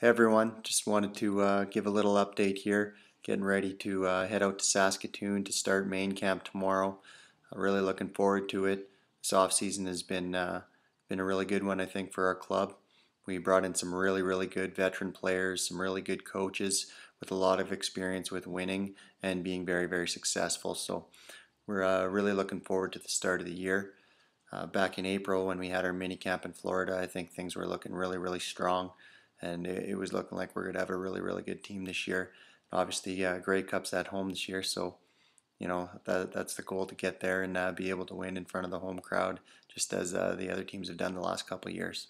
Hey everyone, just wanted to uh, give a little update here. Getting ready to uh, head out to Saskatoon to start main camp tomorrow. I'm uh, really looking forward to it. This off season has been uh, been a really good one, I think, for our club. We brought in some really, really good veteran players, some really good coaches with a lot of experience with winning and being very, very successful. So we're uh, really looking forward to the start of the year. Uh, back in April, when we had our mini camp in Florida, I think things were looking really, really strong and it, it was looking like we're going to have a really, really good team this year. Obviously, uh, Grey Cup's at home this year, so you know that that's the goal to get there and uh, be able to win in front of the home crowd, just as uh, the other teams have done the last couple years.